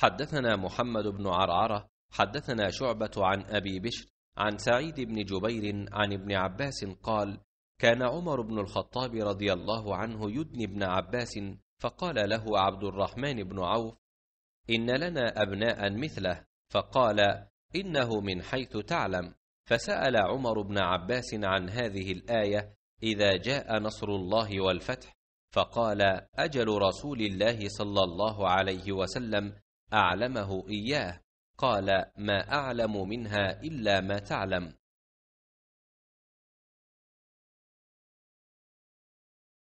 حدثنا محمد بن عرعرة حدثنا شعبة عن أبي بشر عن سعيد بن جبير عن ابن عباس قال كان عمر بن الخطاب رضي الله عنه يدني ابن عباس فقال له عبد الرحمن بن عوف إن لنا أبناء مثله فقال إنه من حيث تعلم فسأل عمر بن عباس عن هذه الآية إذا جاء نصر الله والفتح فقال أجل رسول الله صلى الله عليه وسلم أعلمه إياه قال ما أعلم منها إلا ما تعلم